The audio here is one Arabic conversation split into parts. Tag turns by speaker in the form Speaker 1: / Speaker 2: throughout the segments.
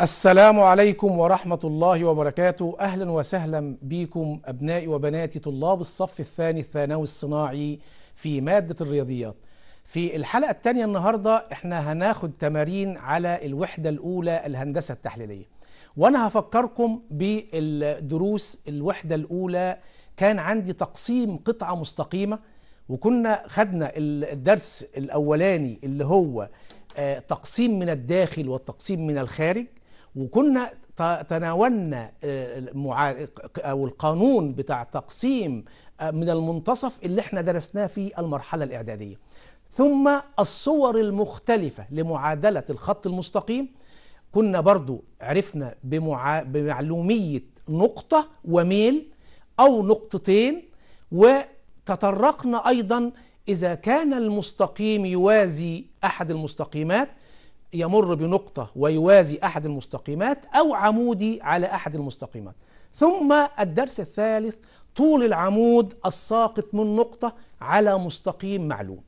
Speaker 1: السلام عليكم ورحمة الله وبركاته أهلا وسهلا بكم أبنائي وبناتي طلاب الصف الثاني الثانوي الصناعي في مادة الرياضيات في الحلقة الثانية النهاردة احنا هناخد تمارين على الوحدة الأولى الهندسة التحليلية وأنا هفكركم بالدروس الوحدة الأولى كان عندي تقسيم قطعة مستقيمة وكنا خدنا الدرس الأولاني اللي هو آه، تقسيم من الداخل والتقسيم من الخارج وكنا تناولنا آه، او القانون بتاع تقسيم آه، من المنتصف اللي احنا درسناه في المرحله الاعداديه ثم الصور المختلفه لمعادله الخط المستقيم كنا برضو عرفنا بمع... بمعلوميه نقطه وميل او نقطتين وتطرقنا ايضا اذا كان المستقيم يوازي احد المستقيمات يمر بنقطة ويوازي أحد المستقيمات أو عمودي على أحد المستقيمات ثم الدرس الثالث طول العمود الساقط من نقطة على مستقيم معلوم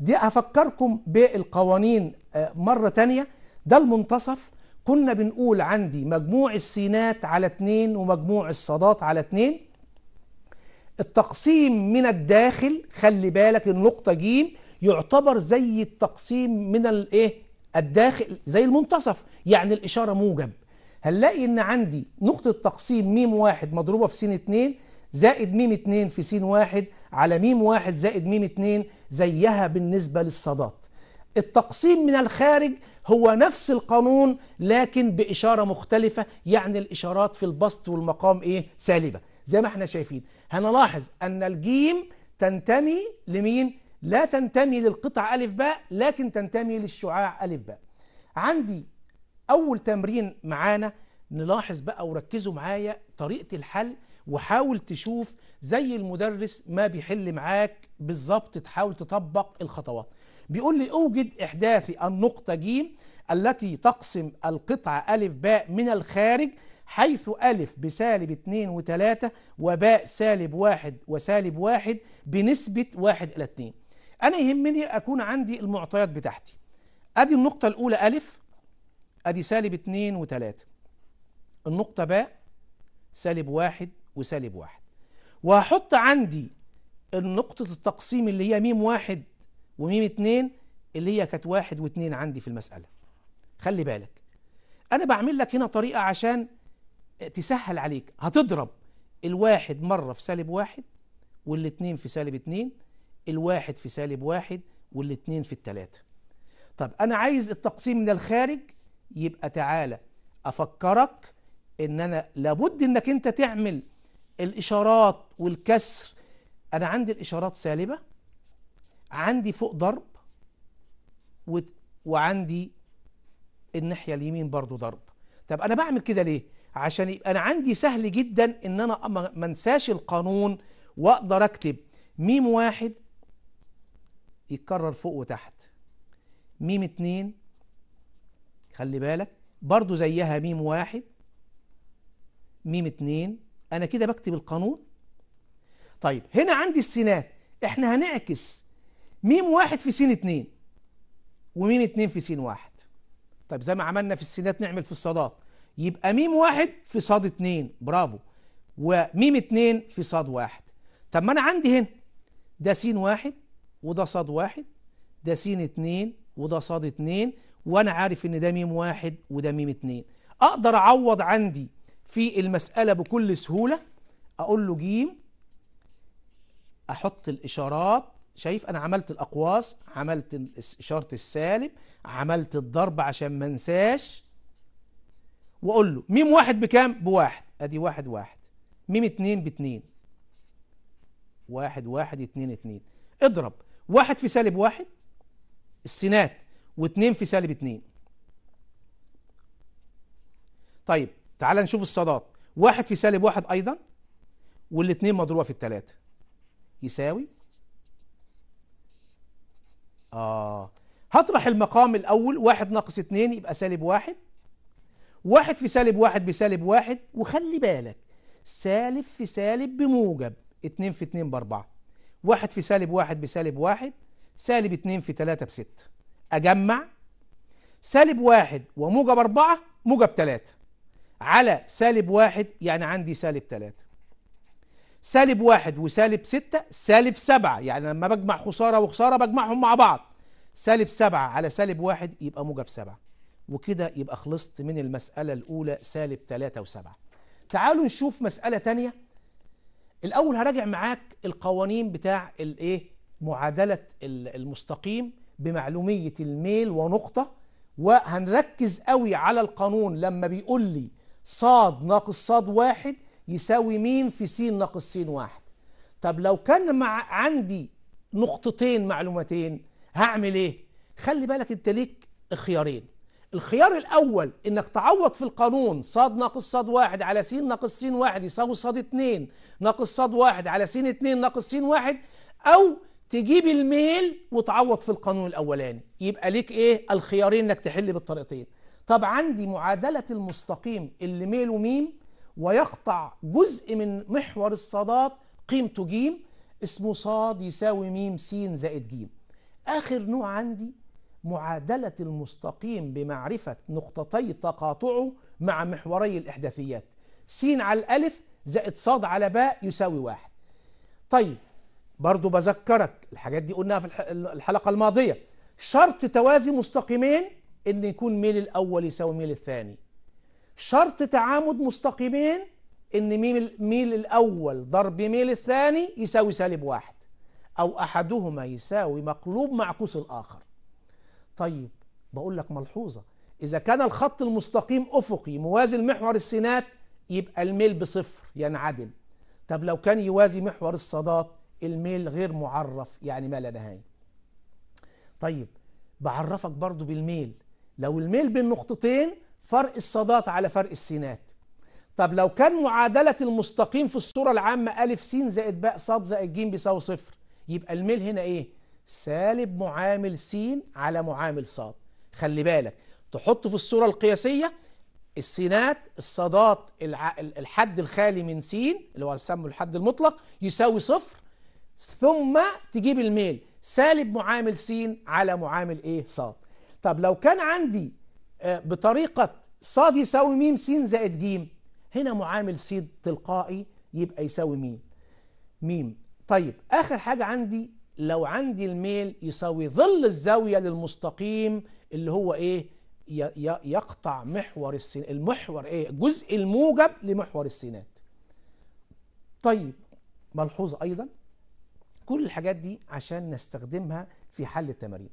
Speaker 1: دي هفكركم بالقوانين آه، مرة تانية ده المنتصف كنا بنقول عندي مجموع السينات على اتنين ومجموع الصادات على اتنين التقسيم من الداخل خلي بالك النقطة ج يعتبر زي التقسيم من الايه الداخل زي المنتصف يعني الإشارة موجب هنلاقي إن عندي نقطة تقسيم م واحد مضروبة في س 2 زائد م 2 في س واحد على م واحد زائد م 2 زيها بالنسبة للصادات التقسيم من الخارج هو نفس القانون لكن بإشارة مختلفة يعني الإشارات في البسط والمقام إيه سالبة زي ما احنا شايفين هنلاحظ أن الجيم تنتمي لمين؟ لا تنتمي للقطع ألف باء لكن تنتمي للشعاع ألف باء عندي أول تمرين معانا نلاحظ بقى وركزوا معايا طريقة الحل وحاول تشوف زي المدرس ما بيحل معاك بالظبط تحاول تطبق الخطوات بيقول لي أوجد إحداثي النقطة ج التي تقسم القطعة ألف باء من الخارج حيث ألف بسالب 2 و3 وباء سالب 1 وسالب 1 بنسبة 1 إلى 2 انا يهمني اكون عندي المعطيات بتاعتي ادي النقطه الاولى الف ادي سالب اتنين وتلاته النقطه باء سالب واحد وسالب واحد وهحط عندي النقطة التقسيم اللي هي ميم واحد وميم اتنين اللي هي كانت واحد واتنين عندي في المساله خلي بالك انا بعمل لك هنا طريقه عشان تسهل عليك هتضرب الواحد مره في سالب واحد والاتنين في سالب اتنين الواحد في سالب واحد والاتنين في التلاتة طب أنا عايز التقسيم من الخارج يبقى تعالى أفكرك إن أنا لابد إنك أنت تعمل الإشارات والكسر أنا عندي الإشارات سالبة عندي فوق ضرب و... وعندي الناحية اليمين برضو ضرب طب أنا بعمل كده ليه؟ عشان يبقى أنا عندي سهل جدا إن أنا ما انساش القانون وأقدر أكتب ميم واحد يتكرر فوق وتحت ميم اتنين خلي بالك برضو زيها ميم واحد ميم اتنين انا كده بكتب القانون طيب هنا عندي السينات احنا هنعكس ميم واحد في سين اتنين وميم اتنين في سين واحد طيب زي ما عملنا في السينات نعمل في الصادات يبقى ميم واحد في صاد اتنين برافو وميم اتنين في صاد واحد طب ما انا عندي هنا ده سين واحد وده صاد واحد ده سين اتنين وده صاد اتنين وانا عارف ان ده ميم واحد وده ميم اتنين اقدر اعوض عندي في المسألة بكل سهولة اقول له جيم احط الاشارات شايف انا عملت الاقواس عملت اشارة السالب عملت الضرب عشان ما انساش واقول له ميم واحد بكام بواحد ادي واحد واحد ميم اتنين باتنين واحد واحد اتنين اتنين اضرب واحد في سالب واحد السينات واتنين في سالب اتنين طيب تعال نشوف الصادات واحد في سالب واحد ايضا والاتنين مضروبة في التلاتة يساوي آه هطرح المقام الأول واحد ناقص اتنين يبقى سالب واحد واحد في سالب واحد بسالب واحد وخلي بالك سالب في سالب بموجب اتنين في اتنين باربعة واحد في سالب واحد بسالب واحد سالب اتنين في تلاتة بستة أجمع سالب واحد وموجب أربعة موجب تلاتة على سالب واحد يعني عندي سالب تلاتة سالب واحد وسالب ستة سالب سبعة يعني لما بجمع خسارة وخسارة بجمعهم مع بعض سالب سبعة على سالب واحد يبقى موجب سبعة وكده يبقى خلصت من المسألة الأولى سالب تلاتة وسبعة تعالوا نشوف مسألة تانية الاول هراجع معاك القوانين بتاع الايه معادله المستقيم بمعلوميه الميل ونقطه وهنركز قوي على القانون لما بيقول لي صاد ناقص صاد واحد يساوي م في س ناقص س واحد طب لو كان مع عندي نقطتين معلومتين هعمل ايه خلي بالك انت ليك خيارين الخيار الأول إنك تعوض في القانون صاد ناقص صاد واحد على س ناقص س واحد يساوي صاد اتنين ناقص صاد واحد على س اتنين ناقص س واحد أو تجيب الميل وتعوض في القانون الأولاني يبقى ليك إيه الخيارين إنك تحل بالطريقتين طب عندي معادلة المستقيم اللي ميل وميم ويقطع جزء من محور الصادات قيمته ج اسمه صاد يساوي م س زائد ج آخر نوع عندي معادلة المستقيم بمعرفة نقطتي تقاطعه مع محوري الإحداثيات س على الألف زائد ص على باء يساوي واحد طيب برضو بذكرك الحاجات دي قلناها في الحلقة الماضية شرط توازي مستقيمين ان يكون ميل الاول يساوي ميل الثاني شرط تعامد مستقيمين ان ميل الاول ضرب ميل الثاني يساوي سالب واحد او احدهما يساوي مقلوب معكوس الاخر طيب بقول لك ملحوظة إذا كان الخط المستقيم أفقي موازي لمحور السينات يبقى الميل بصفر ينعدم طب لو كان يوازي محور الصادات الميل غير معرف يعني ما لا نهاية طيب بعرفك برضو بالميل لو الميل بين نقطتين فرق الصادات على فرق السينات طب لو كان معادلة المستقيم في الصورة العامة ألف س زائد باء صاد زائد ج بيساوي صفر يبقى الميل هنا إيه؟ سالب معامل س على معامل ص خلي بالك تحط في الصورة القياسية السينات الصادات الع... الحد الخالي من س اللي هو بسمه الحد المطلق يساوي صفر ثم تجيب الميل سالب معامل س على معامل ايه ص طب لو كان عندي آه، بطريقة ص يساوي م س زائد ج هنا معامل س تلقائي يبقى يساوي م م طيب اخر حاجة عندي لو عندي الميل يساوي ظل الزاوية للمستقيم اللي هو ايه يقطع محور السين المحور ايه الجزء الموجب لمحور السينات طيب ملحوظة ايضا كل الحاجات دي عشان نستخدمها في حل التمارين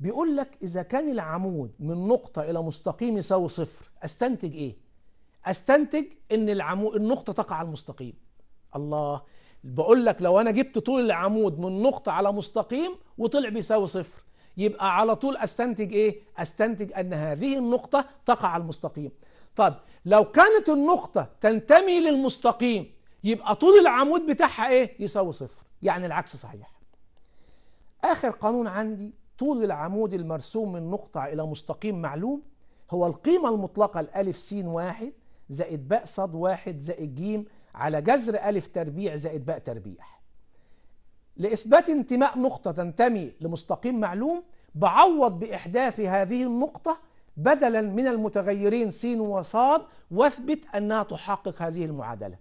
Speaker 1: بيقول لك اذا كان العمود من نقطة الى مستقيم يساوي صفر استنتج ايه استنتج ان العمود النقطة تقع على المستقيم الله بقول لك لو انا جبت طول العمود من نقطه على مستقيم وطلع بيساوي صفر يبقى على طول استنتج ايه استنتج ان هذه النقطه تقع على المستقيم طب لو كانت النقطه تنتمي للمستقيم يبقى طول العمود بتاعها ايه يساوي صفر يعني العكس صحيح اخر قانون عندي طول العمود المرسوم من نقطه الى مستقيم معلوم هو القيمه المطلقه الالف س واحد زائد باء ص واحد زائد ج على جذر ألف تربيع زائد باء تربيع لإثبات انتماء نقطة تنتمي لمستقيم معلوم بعوض بإحداث هذه النقطة بدلا من المتغيرين س وصاد واثبت أنها تحقق هذه المعادلة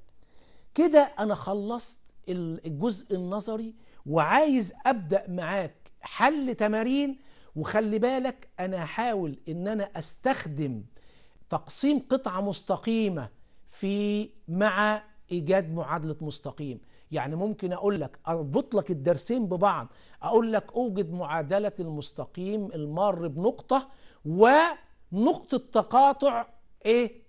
Speaker 1: كده أنا خلصت الجزء النظري وعايز أبدأ معاك حل تمارين وخلي بالك أنا هحاول أن أنا أستخدم تقسيم قطعة مستقيمة في مع ايجاد معادله مستقيم يعني ممكن اقول لك اربط لك الدرسين ببعض اقول لك اوجد معادله المستقيم المار بنقطه ونقطه تقاطع ايه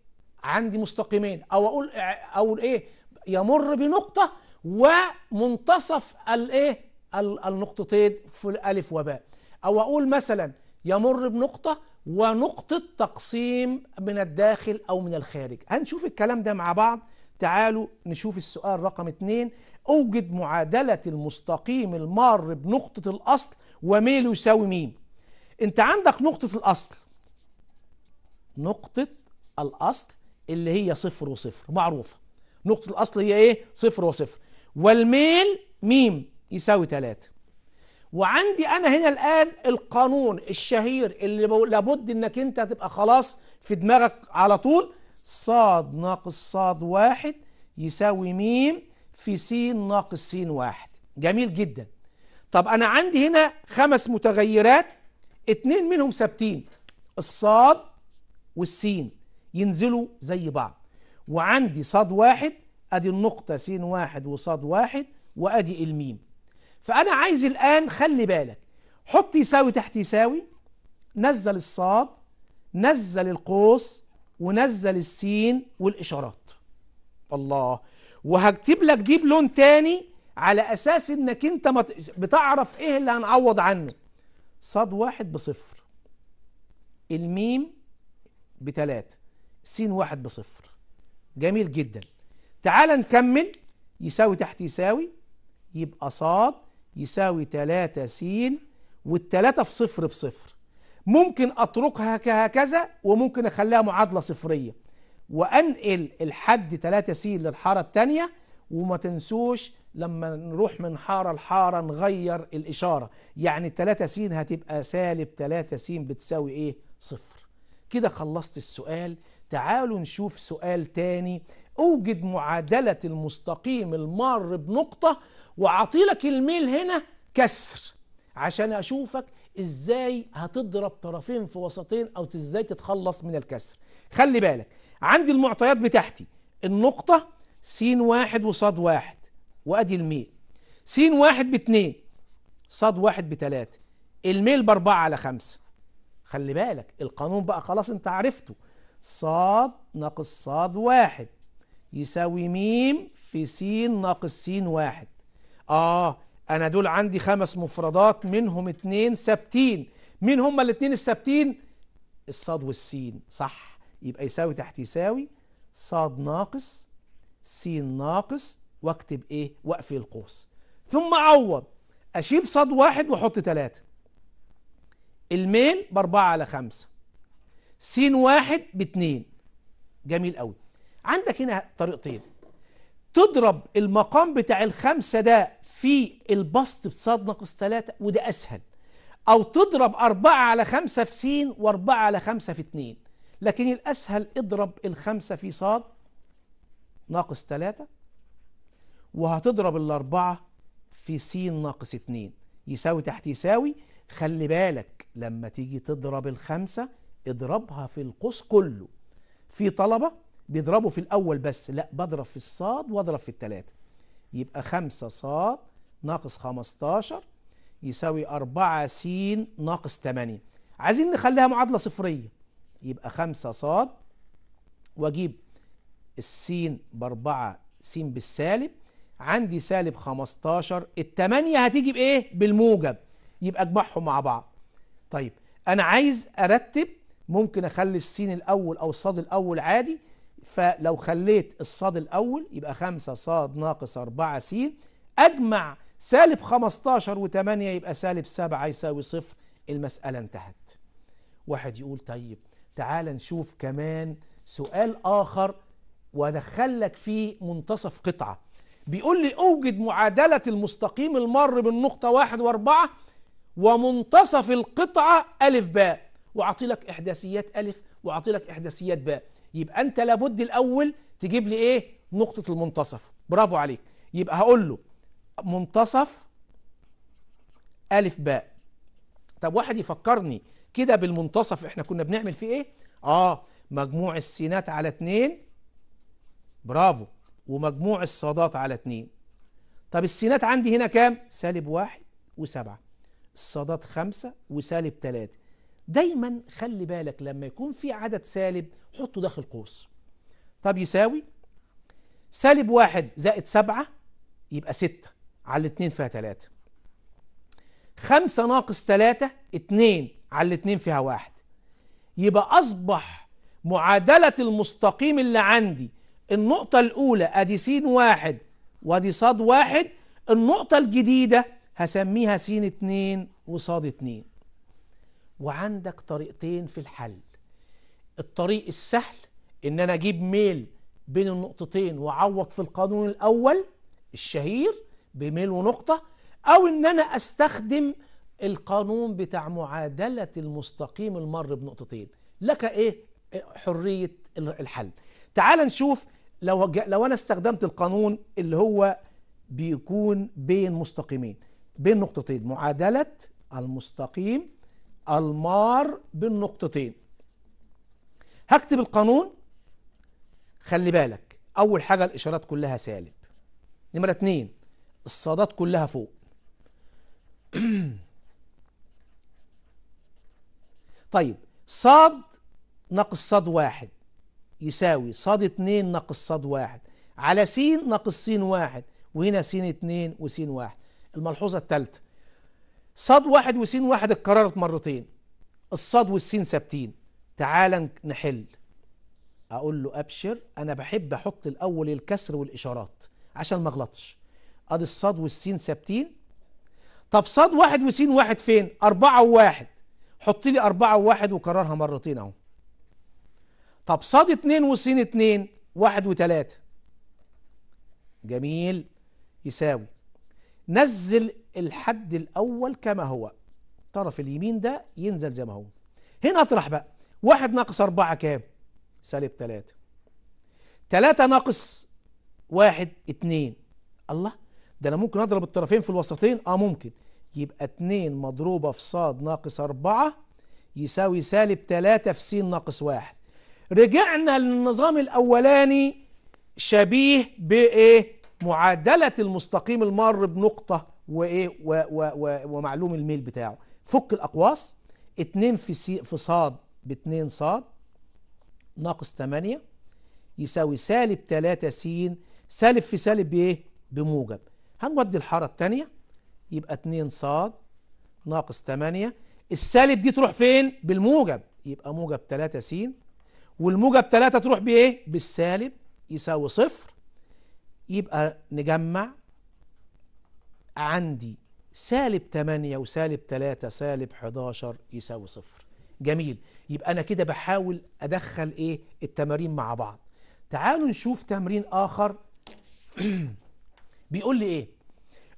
Speaker 1: عندي مستقيمين او اقول اقول ايه يمر بنقطه ومنتصف الايه النقطتين في الالف وباء او اقول مثلا يمر بنقطه ونقطه تقسيم من الداخل او من الخارج هنشوف الكلام ده مع بعض تعالوا نشوف السؤال رقم اتنين أوجد معادلة المستقيم المار بنقطة الأصل وميله يساوي ميم أنت عندك نقطة الأصل نقطة الأصل اللي هي صفر وصفر معروفة نقطة الأصل هي إيه؟ صفر وصفر والميل ميم يساوي تلاتة وعندي أنا هنا الآن القانون الشهير اللي لابد إنك أنت تبقى خلاص في دماغك على طول صاد ناقص صاد واحد يساوي ميم في س ناقص س واحد جميل جدا طب أنا عندي هنا خمس متغيرات اتنين منهم ثابتين الصاد والسين ينزلوا زي بعض وعندي صاد واحد أدي النقطة س واحد وصاد واحد وأدي الميم فأنا عايز الآن خلي بالك حط يساوي تحت يساوي نزل الصاد نزل القوس ونزل السين والإشارات الله وهكتب لك دي بلون تاني على أساس إنك أنت بتعرف إيه اللي هنعوض عنه صاد واحد بصفر الميم بتلاتة سين واحد بصفر جميل جدا تعال نكمل يساوي تحت يساوي يبقى صاد يساوي تلاتة سين والتلاتة في صفر بصفر ممكن أتركها هكذا وممكن أخليها معادلة صفرية وأنقل الحد 3 س للحارة الثانية وما تنسوش لما نروح من حارة لحارة نغير الإشارة يعني 3 س هتبقى سالب 3 س بتساوي إيه؟ صفر كده خلصت السؤال تعالوا نشوف سؤال تاني أوجد معادلة المستقيم المار بنقطة وعطيلك الميل هنا كسر عشان أشوفك ازاي هتضرب طرفين في وسطين او ازاي تتخلص من الكسر خلي بالك عندي المعطيات بتاعتي النقطة س واحد وصاد واحد وادي الميل س واحد باتنين صاد واحد بتلاتة الميل باربعة على خمسة خلي بالك القانون بقى خلاص انت عرفته صاد ناقص صاد واحد يساوي ميم في س ناقص س واحد اه انا دول عندي خمس مفردات منهم اتنين ثابتين مين هما الاتنين الثابتين الصاد والسين صح يبقى يساوي تحت يساوي صاد ناقص سين ناقص واكتب ايه واقفل القوس ثم عوض اشيل صاد واحد واحط تلاتة الميل باربعة على خمسة سين واحد باتنين جميل قوي عندك هنا طريقتين تضرب المقام بتاع الخمسة ده في البسط بصاد ناقص 3 وده اسهل او تضرب 4 على 5 في س و4 على 5 في 2 لكن الاسهل اضرب الخمسة في ص ناقص 3 وهتضرب الاربعة في س ناقص 2 يساوي تحت يساوي خلي بالك لما تيجي تضرب الخمسة اضربها في القوس كله في طلبة بيضربوا في الأول بس لا بضرب في الصاد واضرب في الثلاثة يبقى 5 ص ناقص 15 يساوي 4 س ناقص 8 عايزين نخليها معادلة صفرية يبقى 5 ص واجيب السين ب 4 س بالسالب عندي سالب 15 8 هتيجي بإيه؟ بالموجب يبقى أجمعهم مع بعض طيب أنا عايز أرتب ممكن أخلي السين الأول أو الصاد الأول عادي فلو خليت الصاد الأول يبقى 5 صاد ناقص 4 س أجمع سالب 15 و8 يبقى سالب 7 يساوي صفر المسألة انتهت واحد يقول طيب تعال نشوف كمان سؤال آخر وأدخل لك فيه منتصف قطعة بيقول لي أوجد معادلة المستقيم المر بالنقطة 1 و4 ومنتصف القطعة ا ب وأعطي لك إحداثيات ألف واعطي لك احداثيات باء يبقى انت لابد الاول تجيب لي ايه نقطه المنتصف برافو عليك يبقى هقول له منتصف ا باء طب واحد يفكرني كده بالمنتصف احنا كنا بنعمل فيه ايه اه مجموع السينات على اتنين برافو ومجموع الصادات على اتنين طب السينات عندي هنا كام سالب واحد وسبعة الصادات خمسة وسالب تلاتة دايما خلي بالك لما يكون في عدد سالب حطه داخل قوس طب يساوي سالب واحد زائد سبعة يبقى ستة على الاتنين فيها تلاتة خمسة ناقص تلاتة اتنين على الاتنين فيها واحد يبقى أصبح معادلة المستقيم اللي عندي النقطة الأولى أدي س واحد وأدي صاد واحد النقطة الجديدة هسميها س اتنين وصاد اتنين وعندك طريقتين في الحل الطريق السهل ان انا اجيب ميل بين النقطتين واعوض في القانون الاول الشهير بميل ونقطه او ان انا استخدم القانون بتاع معادله المستقيم المر بنقطتين لك ايه حريه الحل تعال نشوف لو لو انا استخدمت القانون اللي هو بيكون بين مستقيمين بين نقطتين معادله المستقيم المار بالنقطتين هكتب القانون خلي بالك أول حاجة الإشارات كلها سالب نمرة اتنين الصادات كلها فوق طيب صاد ناقص صاد واحد يساوي صاد اتنين ناقص صاد واحد على س ناقص س واحد وهنا س اتنين وس واحد الملحوظة الثالثة صاد واحد وسين واحد اتكررت مرتين الصاد والسين ثابتين تعال نحل اقول له ابشر انا بحب احط الاول الكسر والاشارات عشان ما اغلطش ادي الصاد والسين ثابتين طب صاد واحد وسين واحد فين اربعة وواحد حط لي اربعة وواحد وكررها مرتين اهو طب صاد اتنين وسين اتنين واحد وتلاتة جميل يساوي نزل الحد الأول كما هو طرف اليمين ده ينزل زي ما هو هنا اطرح بقى واحد ناقص أربعة كام سالب ثلاثة ثلاثة ناقص واحد اتنين الله ده أنا ممكن أضرب الطرفين في الوسطين آه ممكن يبقى اتنين مضروبة في صاد ناقص أربعة يساوي سالب ثلاثة في سين ناقص واحد رجعنا للنظام الأولاني شبيه بإيه معادلة المستقيم المار بنقطة وايه و و و ومعلوم الميل بتاعه فك الاقواس 2 في س في ص ب 2 ص ناقص 8 يساوي سالب 3 س سالب في سالب بايه بموجب هنودي الحاره الثانيه يبقى 2 ص ناقص 8 السالب دي تروح فين بالموجب يبقى موجب 3 س والموجب 3 تروح بايه بالسالب يساوي صفر يبقى نجمع عندي سالب 8 وسالب 3 سالب 11 يساوي صفر جميل يبقى أنا كده بحاول أدخل إيه التمارين مع بعض تعالوا نشوف تمرين آخر بيقول لي إيه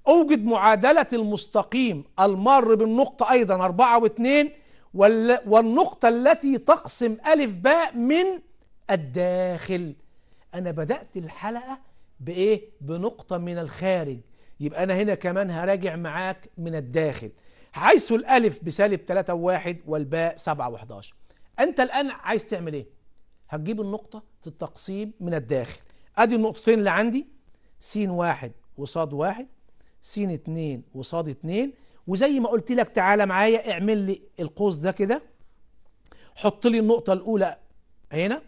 Speaker 1: أوجد معادلة المستقيم المار بالنقطة أيضا 4 و2 والنقطة التي تقسم ألف باء من الداخل أنا بدأت الحلقة بإيه؟ بنقطة من الخارج يبقى أنا هنا كمان هراجع معاك من الداخل حيث الألف بسالب 3 و1 والباء 7 و11 أنت الآن عايز تعمل إيه؟ هتجيب النقطة التقسيم من الداخل أدي النقطتين اللي عندي س واحد وصاد واحد س اتنين وصاد اتنين وزي ما قلت لك تعالى معايا اعمل لي القوس ده كده حط لي النقطة الأولى هنا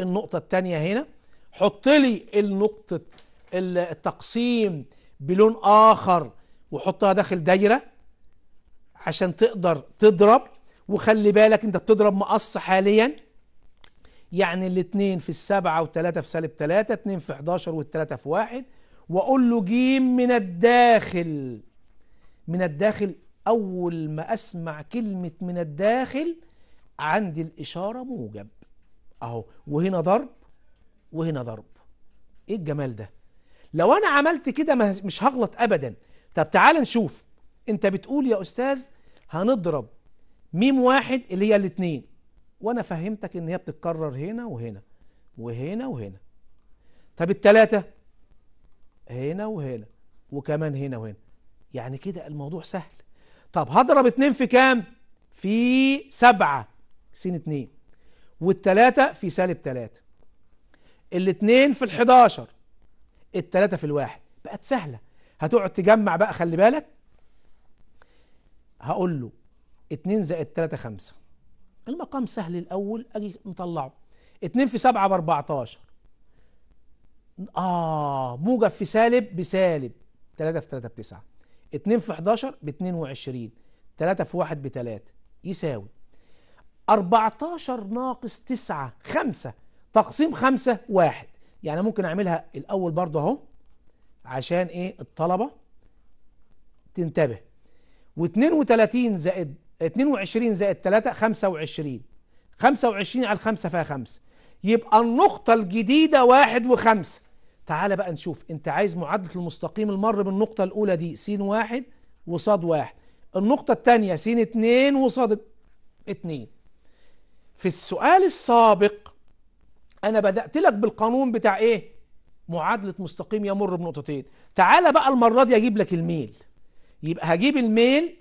Speaker 1: النقطة الثانية هنا حط لي النقطة التقسيم بلون اخر وحطها داخل دايره عشان تقدر تضرب وخلي بالك انت بتضرب مقص حاليا يعني الاثنين في السبعة وثلاثة في سالب ثلاثة اثنين في 11 والثلاثة في واحد واقول له جيم من الداخل من الداخل اول ما اسمع كلمة من الداخل عندي الاشارة موجب اهو وهنا ضرب وهنا ضرب ايه الجمال ده لو انا عملت كده مش هغلط ابدا طب تعال نشوف انت بتقول يا استاذ هنضرب ميم واحد اللي هي الاثنين وانا فهمتك ان هي بتتكرر هنا وهنا وهنا وهنا طب التلاتة هنا وهنا وكمان هنا وهنا يعني كده الموضوع سهل طب هضرب اتنين في كام في سبعة سين اتنين والتلاتة في سالب تلاتة الاتنين في الحداشر التلاتة في الواحد بقت سهلة هتقعد تجمع بقى خلي بالك هقول له اتنين زائد تلاتة خمسة المقام سهل الأول أجي مطلعه اتنين في سبعة باربعتاشر آه موجب في سالب بسالب تلاتة في تلاتة بتسعة اتنين في حداشر باتنين وعشرين تلاتة في واحد بتلاتة يساوي أربعتاشر ناقص تسعة خمسة تقسيم خمسة واحد يعني ممكن اعملها الاول برضه اهو عشان ايه الطلبه تنتبه و32 زائد 22 زائد 3 25 25 على 5 فيها 5 يبقى النقطه الجديده 1 و5 تعال بقى نشوف انت عايز معادله المستقيم المر بالنقطه الاولى دي س 1 وص 1 النقطه الثانيه س 2 وص 2 في السؤال السابق انا بدات لك بالقانون بتاع ايه معادله مستقيم يمر بنقطتين تعالى بقى المره دي اجيب لك الميل يبقى هجيب الميل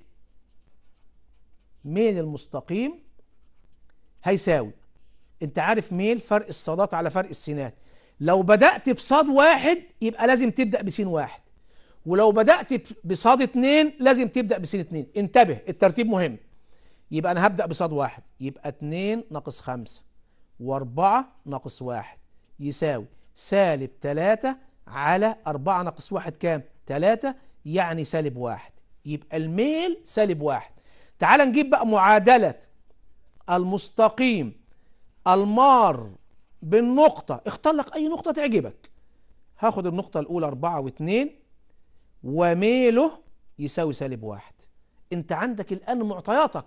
Speaker 1: ميل المستقيم هيساوي انت عارف ميل فرق الصادات على فرق السينات لو بدأت بصاد واحد يبقى لازم تبدأ بسين واحد ولو بدأت بصاد اتنين لازم تبدأ بسين اتنين انتبه الترتيب مهم يبقى انا هبدأ بصاد واحد يبقى اتنين ناقص خمسة وأربعة ناقص واحد يساوي سالب تلاتة على أربعة ناقص واحد كام؟ تلاتة يعني سالب واحد يبقى الميل سالب واحد تعال نجيب بقى معادلة المستقيم المار بالنقطة اختار لك أي نقطة تعجبك هاخد النقطة الأولى أربعة 2 وميله يساوي سالب واحد انت عندك الآن معطياتك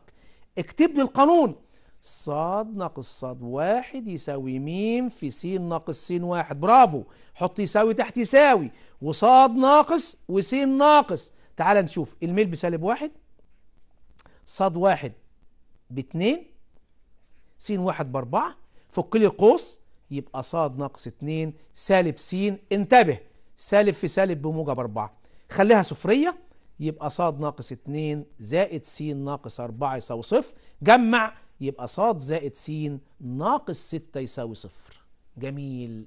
Speaker 1: اكتب لي القانون صاد ناقص صاد واحد يساوي ميم في س ناقص س واحد برافو حط يساوي تحت يساوي وصاد ناقص وس ناقص تعال نشوف الميل بسالب واحد صاد واحد باتنين س واحد باربعة فك لي القوس يبقى صاد ناقص اتنين سالب س انتبه سالب في سالب بموجب أربعة خليها صفرية يبقى صاد ناقص اتنين زائد س ناقص أربعة يساوي صفر جمع يبقى ص زائد س ناقص 6 يساوي صفر جميل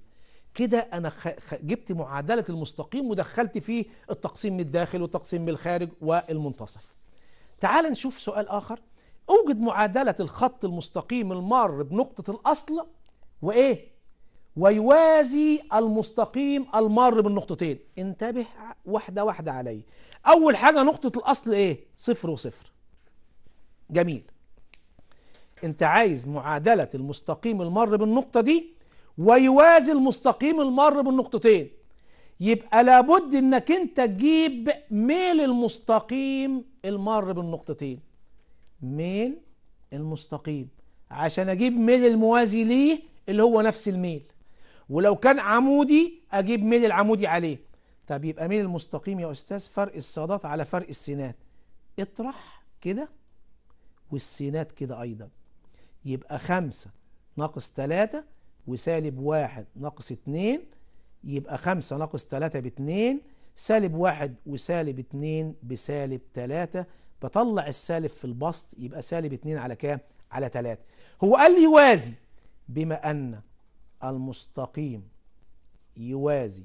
Speaker 1: كده أنا خ... خ... جبت معادلة المستقيم ودخلت فيه التقسيم من الداخل والتقسيم من الخارج والمنتصف تعال نشوف سؤال آخر أوجد معادلة الخط المستقيم المار بنقطة الأصل وإيه ويوازي المستقيم المار بالنقطتين انتبه واحدة واحدة علي أول حاجة نقطة الأصل إيه صفر وصفر جميل انت عايز معادلة المستقيم المر بالنقطة دي ويوازي المستقيم المر بالنقطتين يبقى لابد انك انت تجيب ميل المستقيم المر بالنقطتين ميل المستقيم عشان اجيب ميل الموازي ليه اللي هو نفس الميل ولو كان عمودي اجيب ميل العمودي عليه طب يبقى ميل المستقيم يا استاذ فرق الصادات على فرق السينات اطرح كده والسينات كده ايضا يبقى خمسة ناقص تلاتة وسالب واحد ناقص اتنين يبقى خمسة ناقص تلاتة باتنين سالب واحد وسالب اتنين بسالب تلاتة بطلع السالب في البسط يبقى سالب اتنين على كام؟ على تلاتة هو قال لي يوازي بما أن المستقيم يوازي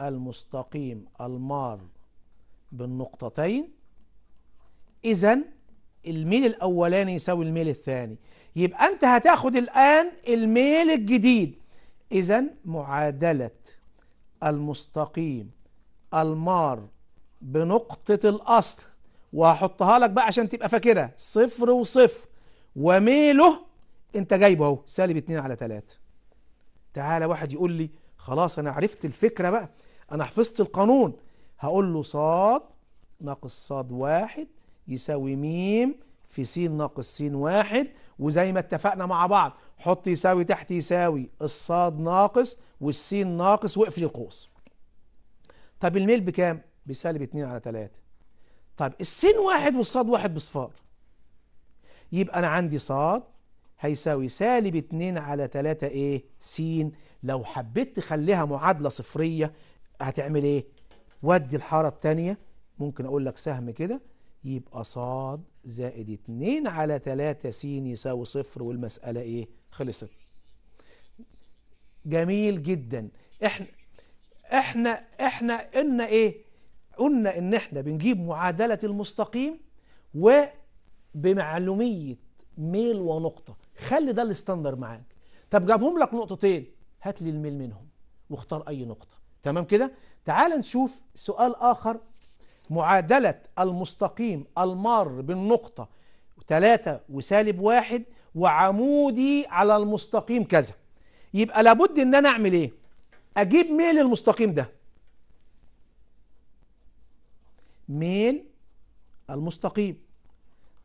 Speaker 1: المستقيم المار بالنقطتين إذن الميل الاولاني يساوي الميل الثاني يبقى انت هتاخد الان الميل الجديد اذا معادله المستقيم المار بنقطه الاصل وهحطها لك بقى عشان تبقى فاكرها صفر وصفر وميله انت جايبه اهو سالب 2 على 3 تعالى واحد يقول لي خلاص انا عرفت الفكره بقى انا حفظت القانون هقول له صاد ناقص صاد واحد يساوي ميم في س ناقص س واحد وزي ما اتفقنا مع بعض حط يساوي تحت يساوي الصاد ناقص والسين ناقص واقفل القوس طب الميل بكام؟ بسالب 2 على 3 طب السين واحد والصاد واحد بصفار يبقى أنا عندي صاد هيساوي سالب 2 على 3 ايه؟ س لو حبيت تخليها معادلة صفرية هتعمل ايه؟ ودي الحارة الثانيه ممكن أقول لك سهم كده يبقى صاد زائد 2 على 3 س يساوي صفر والمسألة ايه خلصت جميل جدا احنا احنا احنا قلنا ايه قلنا ان احنا بنجيب معادلة المستقيم وبمعلومية ميل ونقطة خلي ده الاستاندر معاك طب جابهم لك نقطتين هات لي الميل منهم واختار اي نقطة تمام كده تعال نشوف سؤال اخر معادلة المستقيم المار بالنقطة ثلاثة وسالب واحد وعمودي على المستقيم كذا يبقى لابد ان انا اعمل ايه اجيب ميل المستقيم ده ميل المستقيم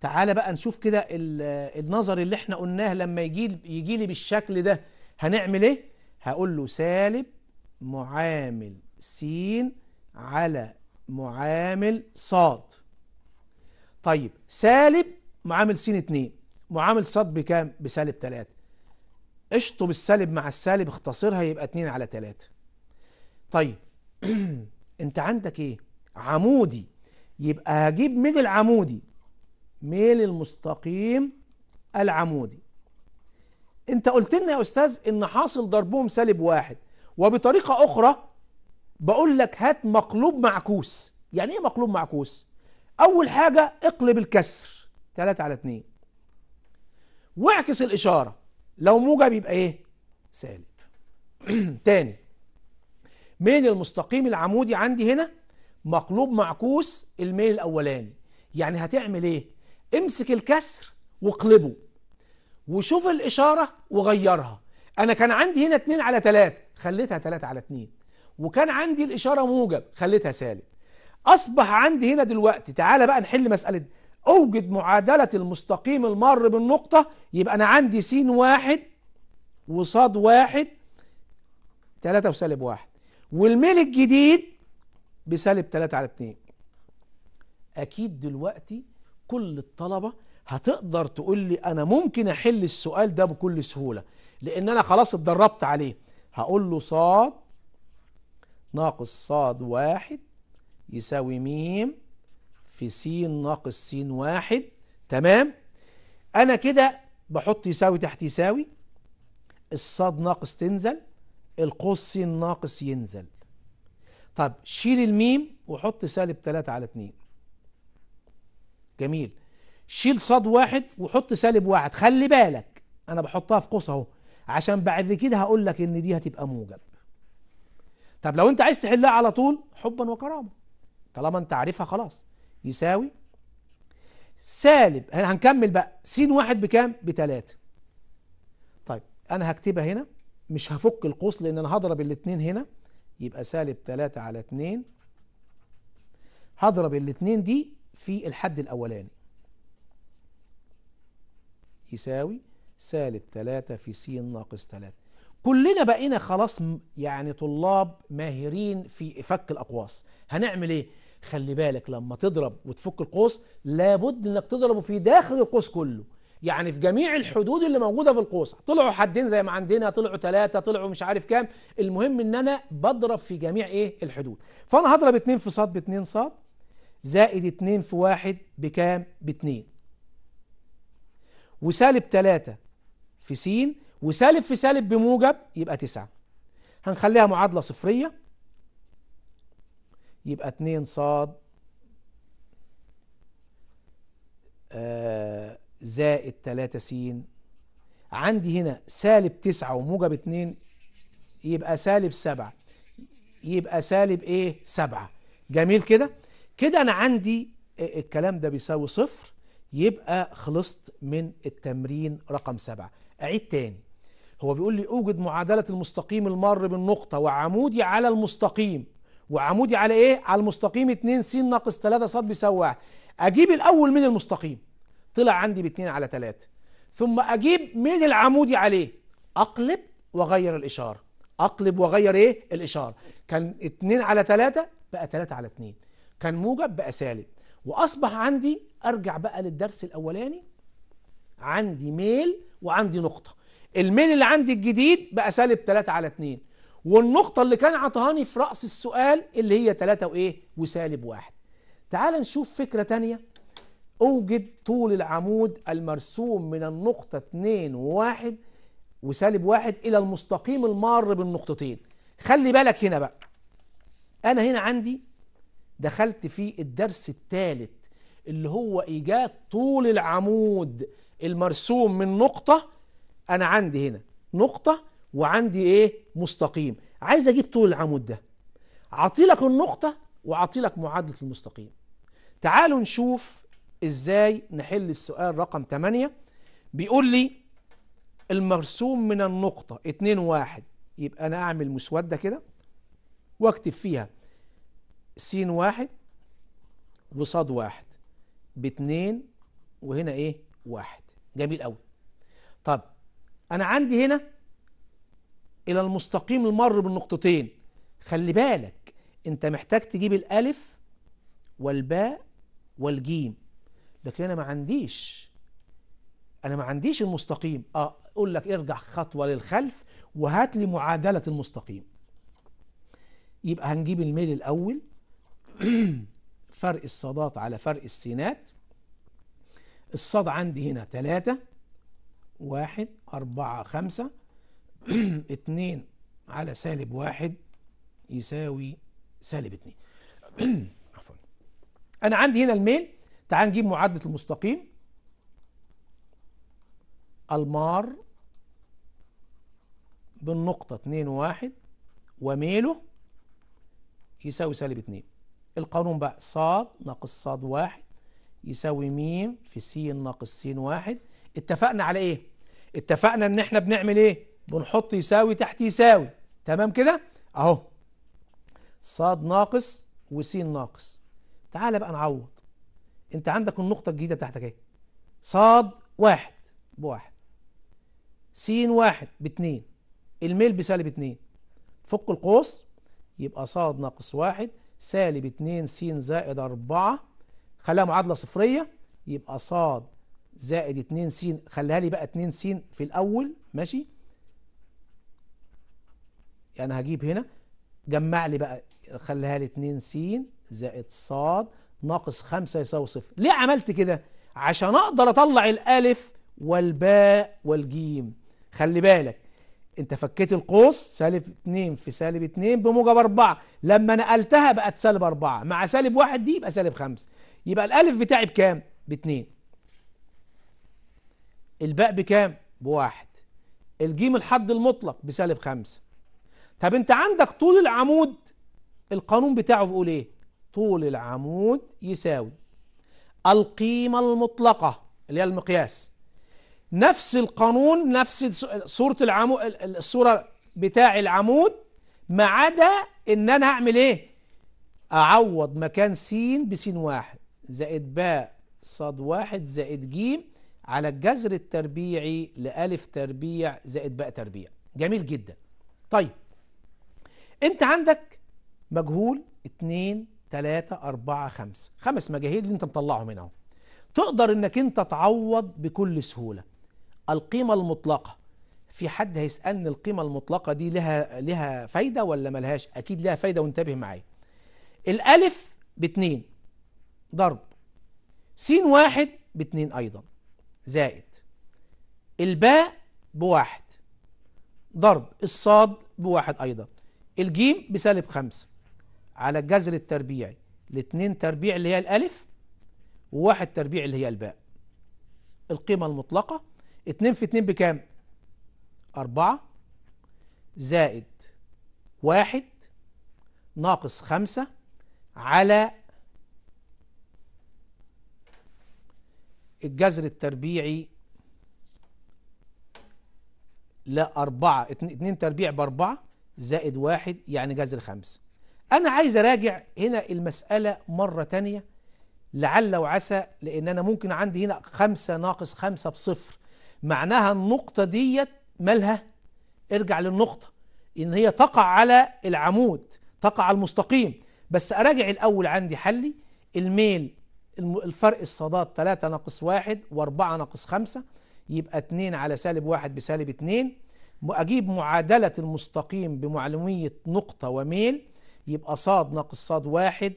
Speaker 1: تعالى بقى نشوف كده النظر اللي احنا قلناه لما يجي يجي لي بالشكل ده هنعمل ايه هقول له سالب معامل س على معامل صاد طيب سالب معامل س 2 معامل صاد بكام بسالب 3 اشطب السالب مع السالب اختصرها يبقى 2 على 3 طيب انت عندك ايه عمودي يبقى هجيب ميل العمودي ميل المستقيم العمودي انت قلت لنا يا استاذ ان حاصل ضربهم سالب واحد وبطريقه اخرى بقول لك هات مقلوب معكوس يعني ايه مقلوب معكوس اول حاجه اقلب الكسر 3 على 2 واعكس الاشاره لو موجب يبقى ايه سالب تاني ميل المستقيم العمودي عندي هنا مقلوب معكوس الميل الاولاني يعني هتعمل ايه امسك الكسر واقلبه وشوف الاشاره وغيرها انا كان عندي هنا 2 على 3 خليتها 3 على 2 وكان عندي الإشارة موجب خليتها سالب أصبح عندي هنا دلوقتي تعالى بقى نحل مسألة دي أوجد معادلة المستقيم المار بالنقطة يبقى أنا عندي س واحد وصاد واحد تلاتة وسالب واحد والميل الجديد بسالب تلاتة على اتنين أكيد دلوقتي كل الطلبة هتقدر تقول لي أنا ممكن أحل السؤال ده بكل سهولة لأن أنا خلاص اتدربت عليه هقول له صاد ناقص صاد واحد يساوي ميم في س ناقص س واحد تمام أنا كده بحط يساوي تحت يساوي الصاد ناقص تنزل القوس س ناقص ينزل طب شيل الميم وحط سالب 3 على 2 جميل شيل صاد واحد وحط سالب واحد خلي بالك انا بحطها في قوس اهو عشان بعد كده هقول لك ان دي هتبقى موجب طب لو انت عايز تحلها على طول حبا وكرامه طالما انت عارفها خلاص يساوي سالب هنكمل بقى س واحد بكام بتلاتة طيب انا هكتبها هنا مش هفك القوس لان انا هضرب الاثنين هنا يبقى سالب تلاتة على اتنين هضرب الاثنين دي في الحد الاولاني يساوي سالب تلاتة في س ناقص تلاتة كلنا بقينا خلاص يعني طلاب ماهرين في فك الأقواس هنعمل إيه؟ خلي بالك لما تضرب وتفك القوس لابد انك تضربه في داخل القوس كله يعني في جميع الحدود اللي موجوده في القوس طلعوا حدين زي ما عندنا طلعوا ثلاثه طلعوا مش عارف كام المهم ان انا بضرب في جميع ايه الحدود فانا هضرب 2 في ص ب 2 ص زائد 2 في 1 بكام ب 2 وسالب 3 في س وسالب في سالب بموجب يبقى تسعة هنخليها معادلة صفرية يبقى اتنين صاد آه، زائد تلاتة سين عندي هنا سالب تسعة وموجب اتنين يبقى سالب سبعة يبقى سالب ايه سبعة جميل كده كده انا عندي آه، الكلام ده بيساوي صفر يبقى خلصت من التمرين رقم سبعة اعيد تاني هو بيقول لي اوجد معادلة المستقيم المار بالنقطة وعمودي على المستقيم وعمودي على ايه؟ على المستقيم 2 س ناقص 3 ص بيساوي واحد اجيب الاول من المستقيم طلع عندي ب 2 على 3 ثم اجيب من العمودي عليه اقلب واغير الاشاره اقلب واغير ايه الاشاره كان 2 على 3 بقى 3 على 2 كان موجب بقى سالب واصبح عندي ارجع بقى للدرس الاولاني عندي ميل وعندي نقطه الميل اللي عندي الجديد بقى سالب 3 على 2 والنقطة اللي كان عطهاني في رأس السؤال اللي هي 3 وإيه وسالب 1 تعال نشوف فكرة تانية أوجد طول العمود المرسوم من النقطة 2 و1 وسالب 1 إلى المستقيم المار بالنقطتين خلي بالك هنا بقى أنا هنا عندي دخلت في الدرس الثالث اللي هو إيجاد طول العمود المرسوم من نقطة أنا عندي هنا نقطة وعندي إيه مستقيم عايز أجيب طول العمود ده عطيلك النقطة وعطيلك معادلة المستقيم تعالوا نشوف إزاي نحل السؤال رقم 8 بيقول لي المرسوم من النقطة 2 1 يبقى أنا أعمل مسودة كده وأكتب فيها س 1 وص 1 ب 2 وهنا إيه 1 جميل قوي طب انا عندي هنا الى المستقيم المر بالنقطتين خلي بالك انت محتاج تجيب الالف والباء والجيم لكن انا ما عنديش انا ما عنديش المستقيم اه اقول لك ارجع خطوه للخلف وهات لي معادله المستقيم يبقى هنجيب الميل الاول فرق الصادات على فرق السينات الصاد عندي هنا ثلاثه واحد أربعة خمسة اتنين على سالب واحد يساوي سالب اتنين عفوا أنا عندي هنا الميل تعال نجيب معادلة المستقيم المار بالنقطة اتنين واحد وميله يساوي سالب اتنين القانون بقى صاد ناقص صاد واحد يساوي م في س ناقص س واحد اتفقنا على ايه اتفقنا ان احنا بنعمل ايه بنحط يساوي تحت يساوي تمام كده اهو ص ناقص وس ناقص تعال بقى نعوض انت عندك النقطه الجديده تحتك ايه ص واحد بواحد س واحد باتنين الميل بسالب اتنين فك القوس يبقى ص ناقص واحد سالب اتنين س زائد اربعة خلاها معادلة صفرية يبقى صاد زائد 2 س خليها لي بقى 2 س في الاول ماشي يعني هجيب هنا جمع لي بقى خليها لي 2 س زائد ص ناقص 5 يساوي صفر ليه عملت كده عشان اقدر اطلع الالف والباء والجيم خلي بالك انت فكيت القوس سالب 2 في سالب 2 بموجب 4 لما نقلتها بقت سالب 4 مع سالب 1 دي يبقى سالب 5 يبقى الالف بتاعي بكام؟ ب 2 الباء بكام بواحد الجيم الحد المطلق بسالب خمسة طب انت عندك طول العمود القانون بتاعه بيقول ايه طول العمود يساوي القيمة المطلقة اللي هي المقياس نفس القانون نفس صورة العمود الصورة بتاع العمود ما عدا ان انا هعمل ايه اعوض مكان س بس واحد زائد باء صاد واحد زائد ج على الجذر التربيعي لألف تربيع زائد باء تربيع جميل جدا طيب انت عندك مجهول 2 3 4 5 خمس مجاهيل اللي انت مطلعهم هنا اهو تقدر انك انت تعوض بكل سهولة القيمة المطلقة في حد هيسألني القيمة المطلقة دي لها لها فايدة ولا ملهاش أكيد لها فايدة وانتبه معايا الألف باتنين ضرب س واحد باتنين أيضا زائد الباء بواحد ضرب الصاد بواحد أيضا الجيم بسالب خمسة على الجذر التربيعي الاتنين تربيع اللي هي الألف وواحد تربيع اللي هي الباء القيمة المطلقة اتنين في اتنين بكام؟ أربعة زائد واحد ناقص خمسة على الجذر التربيعي لأربعة اتنين تربيع بأربعة زائد واحد يعني جذر خمسة أنا عايز أراجع هنا المسألة مرة تانية لعل وعسى لأن أنا ممكن عندي هنا خمسة ناقص خمسة بصفر معناها النقطة ديت مالها ارجع للنقطة إن هي تقع على العمود تقع على المستقيم بس أراجع الأول عندي حلي الميل الفرق الصادات 3 ناقص 1 و4 ناقص 5 يبقى 2 على سالب 1 بسالب 2 أجيب معادلة المستقيم بمعلومية نقطة وميل يبقى صاد ناقص صاد 1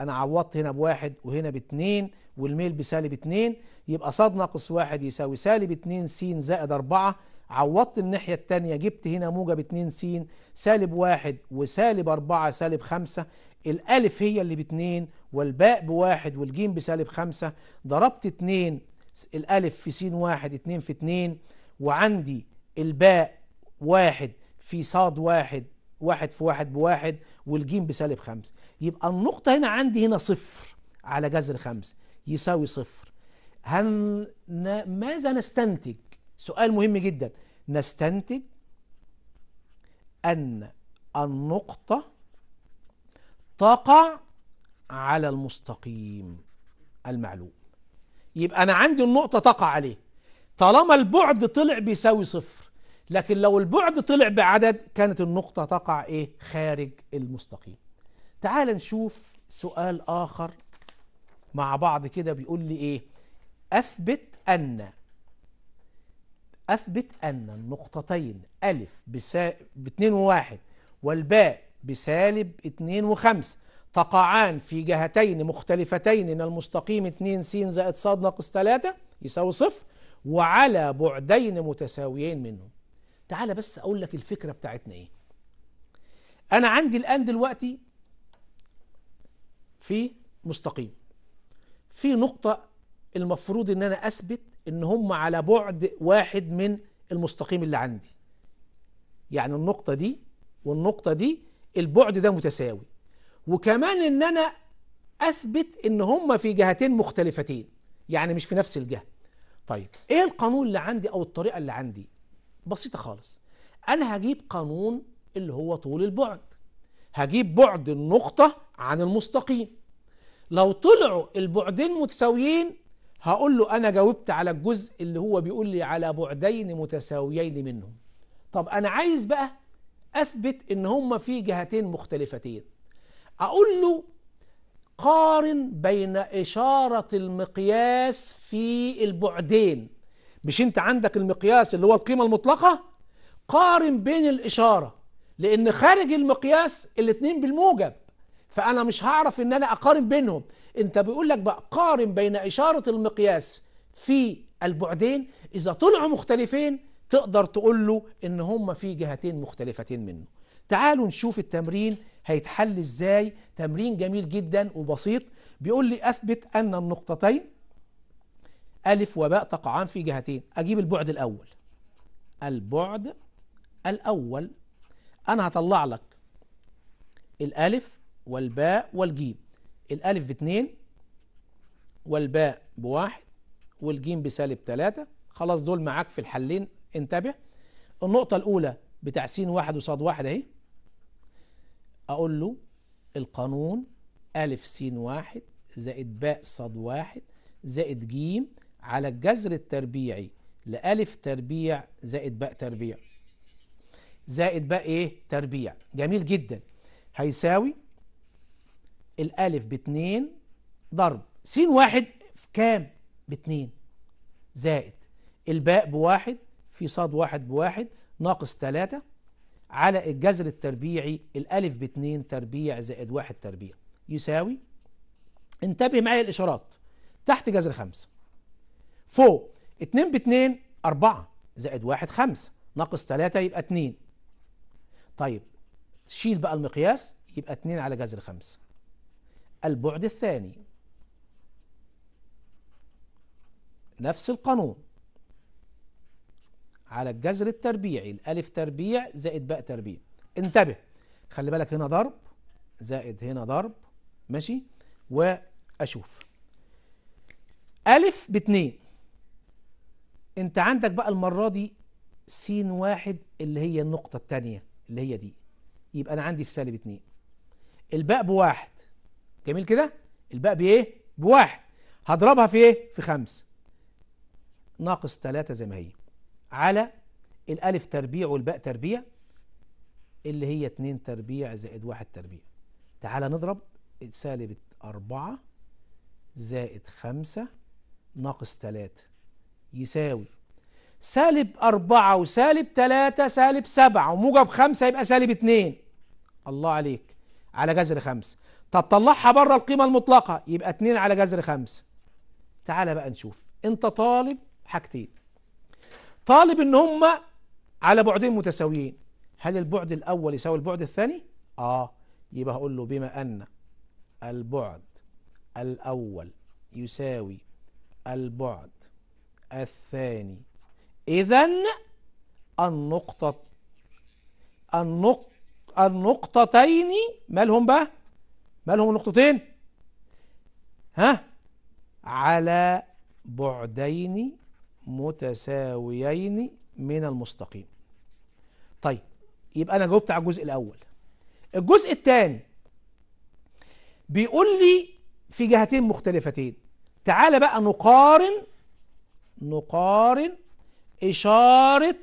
Speaker 1: أنا عوضت هنا بواحد وهنا باتنين والميل بسالب اتنين يبقى صاد ناقص واحد يساوي سالب اتنين س زائد أربعة عوضت الناحية التانية جبت هنا موجب 2 س سالب 1 وسالب 4 سالب 5 الألف هي اللي باتنين والباء بواحد والجيم بسالب 5 ضربت 2 الألف في س واحد 2 في 2 وعندي الباء واحد في ص واحد واحد في واحد بواحد والجيم بسالب 5 يبقى النقطة هنا عندي هنا صفر على جذر 5 يساوي صفر هن... ماذا نستنتج سؤال مهم جدا نستنتج أن النقطة تقع على المستقيم المعلوم يبقى أنا عندي النقطة تقع عليه طالما البعد طلع بيساوي صفر لكن لو البعد طلع بعدد كانت النقطة تقع إيه خارج المستقيم تعال نشوف سؤال آخر مع بعض كده بيقول لي إيه أثبت أن أثبت أن النقطتين ألف بسا... باتنين وواحد والباء بسالب اتنين وخمس تقعان في جهتين مختلفتين من المستقيم اتنين س زائد ص ناقص 3 يساوي صفر وعلى بعدين متساويين منهم تعال بس أقول لك الفكرة بتاعتنا إيه أنا عندي الآن دلوقتي في مستقيم في نقطة المفروض ان انا اثبت ان هم على بعد واحد من المستقيم اللي عندي يعني النقطة دي والنقطة دي البعد ده متساوي وكمان ان انا اثبت ان هم في جهتين مختلفتين يعني مش في نفس الجهة طيب ايه القانون اللي عندي او الطريقة اللي عندي بسيطة خالص انا هجيب قانون اللي هو طول البعد هجيب بعد النقطة عن المستقيم لو طلعوا البعدين متساويين هقول له أنا جاوبت على الجزء اللي هو بيقول لي على بعدين متساويين منهم طب أنا عايز بقى أثبت إن هما في جهتين مختلفتين أقول له قارن بين إشارة المقياس في البعدين مش أنت عندك المقياس اللي هو القيمة المطلقة قارن بين الإشارة لأن خارج المقياس الاتنين بالموجب فانا مش هعرف ان انا اقارن بينهم انت بيقول لك بقى قارن بين اشاره المقياس في البعدين اذا طلعوا مختلفين تقدر تقول له ان هما في جهتين مختلفتين منه تعالوا نشوف التمرين هيتحل ازاي تمرين جميل جدا وبسيط بيقول لي اثبت ان النقطتين ألف وباء تقعان في جهتين أجيب البعد الأول البعد الأول أنا هطلع لك الألف والباء والجيم الألف باتنين والباء بواحد والجيم بسالب تلاتة خلاص دول معاك في الحلين انتبه النقطة الأولى بتاع س واحد وصاد واحد أهي أقول له القانون ألف س واحد زائد باء صاد واحد زائد جيم على الجذر التربيعي لألف تربيع زائد باء تربيع زائد باء إيه تربيع جميل جدا هيساوي الألف باتنين ضرب س واحد في كام؟ باتنين زائد الباء بواحد في صاد واحد بواحد ناقص تلاتة على الجذر التربيعي الألف باتنين تربيع زائد واحد تربيع يساوي انتبه معايا الإشارات تحت جذر خمسة فوق اتنين باتنين أربعة زائد واحد خمسة ناقص تلاتة يبقى اتنين طيب شيل بقى المقياس يبقى اتنين على جذر خمسة البعد الثاني نفس القانون على الجذر التربيعي الألف تربيع زائد باء تربيع انتبه خلي بالك هنا ضرب زائد هنا ضرب ماشي وأشوف ألف باتنين انت عندك بقى المرة دي س واحد اللي هي النقطة الثانيه اللي هي دي يبقى أنا عندي في سالب اتنين الباء بواحد جميل كده الباقي بايه بواحد هضربها في ايه في خمس ناقص ثلاثة زي ما هي على الالف تربيع والباء تربيع اللي هي 2 تربيع زائد 1 تربيع تعال نضرب سالب 4 زائد 5 ناقص 3 يساوي سالب 4 وسالب 3 سالب 7 وموجب 5 يبقى سالب 2 الله عليك على جذر 5 طب طلعها بره القيمة المطلقة يبقى 2 على جذر 5 تعالى بقى نشوف انت طالب حاجتين طالب ان هما على بعدين متساويين هل البعد الاول يساوي البعد الثاني اه يبقى هقول له بما ان البعد الاول يساوي البعد الثاني اذا النقطة النق النقطتين مالهم بقى مالهم لهم نقطتين ها على بعدين متساويين من المستقيم طيب يبقى انا جاوبت على الجزء الاول الجزء الثاني بيقول لي في جهتين مختلفتين تعال بقى نقارن نقارن إشارة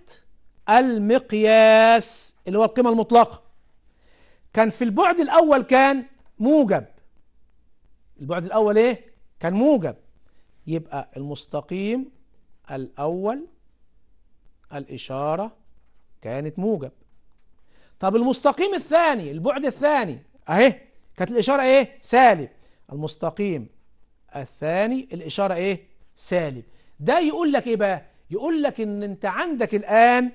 Speaker 1: المقياس اللي هو القيمة المطلقة كان في البعد الأول كان موجب البعد الأول إيه؟ كان موجب يبقى المستقيم الأول الإشارة كانت موجب طب المستقيم الثاني البعد الثاني أهي كانت الإشارة إيه؟ سالب المستقيم الثاني الإشارة إيه؟ سالب ده يقول لك إيه بقى؟ يقول لك إن أنت عندك الآن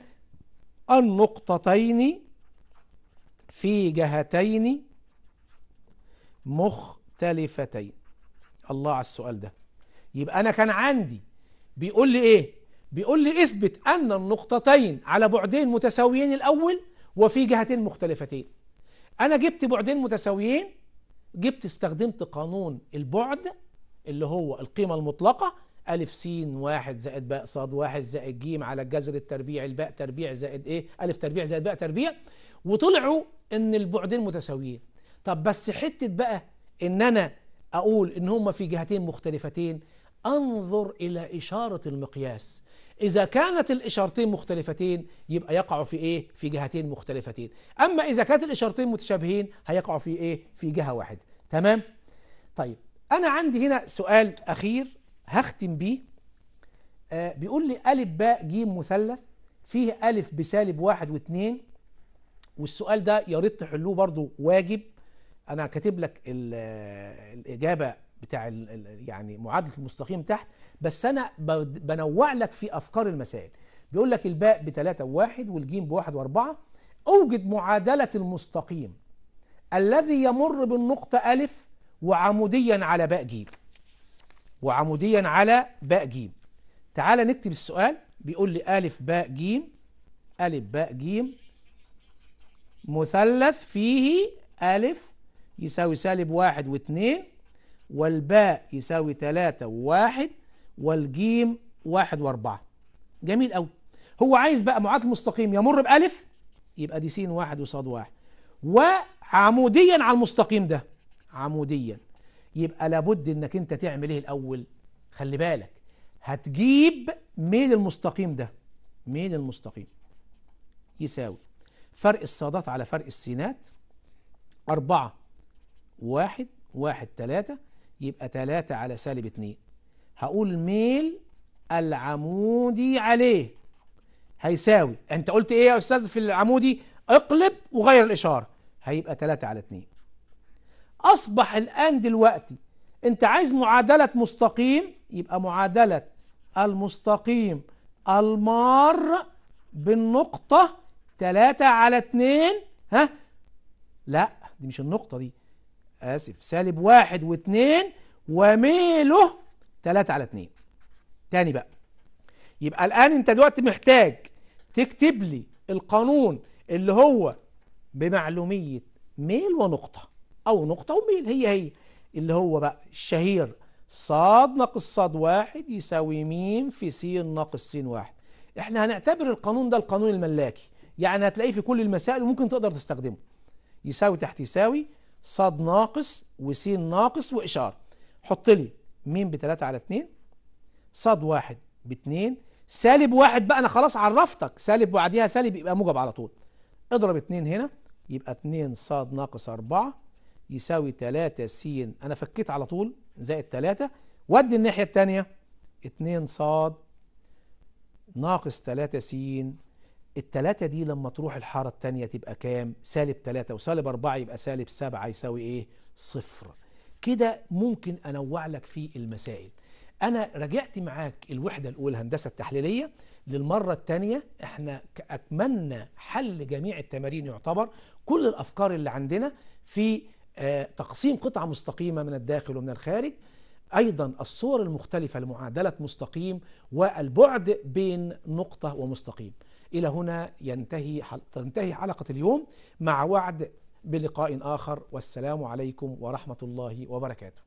Speaker 1: النقطتين في جهتين مختلفتين الله على السؤال ده يبقى أنا كان عندي بيقول لي إيه بيقول لي اثبت أن النقطتين على بعدين متساويين الأول وفي جهتين مختلفتين أنا جبت بعدين متساويين جبت استخدمت قانون البعد اللي هو القيمة المطلقة ألف س واحد زائد باء صاد واحد زائد جيم على الجذر التربيع الباء تربيع زائد إيه ألف تربيع زائد باء تربيع وطلعوا إن البعدين متساويين طب بس حتة بقى ان انا اقول ان هما في جهتين مختلفتين انظر الى اشارة المقياس إذا كانت الإشارتين مختلفتين يبقى يقعوا في إيه؟ في جهتين مختلفتين أما إذا كانت الإشارتين متشابهين هيقعوا في إيه؟ في جهة واحدة تمام؟ طيب أنا عندي هنا سؤال أخير هختم بيه آه بيقول لي ألف باء جيم مثلث فيه ألف بسالب واحد واثنين والسؤال ده يا ريت تحلوه برضو واجب انا كاتب لك الاجابه بتاع يعني معادله المستقيم تحت بس انا بنوع لك في افكار المسائل بيقول لك الباء و وواحد والجيم بواحد واربعة اوجد معادلة المستقيم الذي يمر بالنقطة ألف وعموديا على باء جيم وعموديا على باء جيم تعال نكتب السؤال بيقول لي ألف باء جيم ألف باء جيم مثلث فيه ألف يساوي سالب واحد واثنين والباء يساوي ثلاثة وواحد والجيم واحد واربعة جميل قوي هو عايز بقى معادل المستقيم يمر بألف يبقى دي س واحد وصاد واحد وعموديا على المستقيم ده عموديا يبقى لابد انك انت تعمل ايه الاول خلي بالك هتجيب ميل المستقيم ده ميل المستقيم يساوي فرق الصادات على فرق السينات أربعة واحد واحد تلاتة يبقى تلاتة على سالب اتنين هقول ميل العمودي عليه هيساوي انت قلت ايه يا استاذ في العمودي اقلب وغير الاشاره هيبقى تلاتة على اتنين اصبح الان دلوقتي انت عايز معادله مستقيم يبقى معادله المستقيم المار بالنقطه تلاتة على اتنين ها لا دي مش النقطه دي آسف سالب واحد واثنين وميله تلاتة على اتنين تاني بقى يبقى الآن أنت دلوقتي محتاج تكتب لي القانون اللي هو بمعلومية ميل ونقطة أو نقطة وميل هي هي اللي هو بقى الشهير صاد ناقص صاد واحد يساوي ميم في س ناقص س واحد احنا هنعتبر القانون ده القانون الملاكي يعني هتلاقيه في كل المسائل وممكن تقدر تستخدمه يساوي تحت يساوي ص ناقص وس ناقص وإشارة حط لي م ب3 على 2 ص 1 ب 2 سالب 1 بقى أنا خلاص عرفتك سالب وبعديها سالب يبقى موجب على طول اضرب 2 هنا يبقى 2 ص ناقص 4 يساوي 3 س أنا فكيت على طول زائد 3 وادي الناحية الثانية 2 ص ناقص 3 س التلاتة دي لما تروح الحارة التانية تبقى كام سالب تلاتة وسالب أربعة يبقى سالب سبعة يساوي إيه صفر كده ممكن أنوع لك في المسائل أنا رجعت معاك الوحدة الأولى الهندسة التحليلية للمرة التانية احنا أتمنى حل جميع التمارين يعتبر كل الأفكار اللي عندنا في آه، تقسيم قطعة مستقيمة من الداخل ومن الخارج أيضا الصور المختلفة لمعادلة مستقيم والبعد بين نقطة ومستقيم إلى هنا ينتهي تنتهي حلقة اليوم مع وعد بلقاء آخر والسلام عليكم ورحمة الله وبركاته